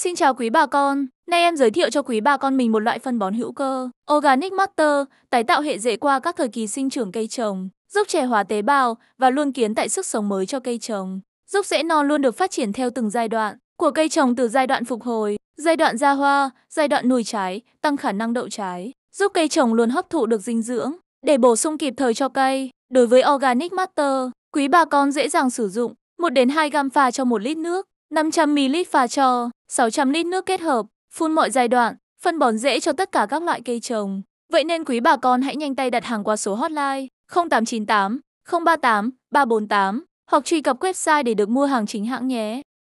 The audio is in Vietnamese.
Xin chào quý bà con, nay em giới thiệu cho quý bà con mình một loại phân bón hữu cơ, Organic Master, tái tạo hệ rễ qua các thời kỳ sinh trưởng cây trồng, giúp trẻ hóa tế bào và luôn kiến tại sức sống mới cho cây trồng, giúp rễ non luôn được phát triển theo từng giai đoạn của cây trồng từ giai đoạn phục hồi, giai đoạn ra hoa, giai đoạn nuôi trái, tăng khả năng đậu trái, giúp cây trồng luôn hấp thụ được dinh dưỡng để bổ sung kịp thời cho cây. Đối với Organic Master, quý bà con dễ dàng sử dụng 1 đến 2 gam pha cho 1 lít nước. 500ml pha cho 600 lít nước kết hợp, phun mọi giai đoạn, phân bón dễ cho tất cả các loại cây trồng. Vậy nên quý bà con hãy nhanh tay đặt hàng qua số hotline 0898 038 348 hoặc truy cập website để được mua hàng chính hãng nhé.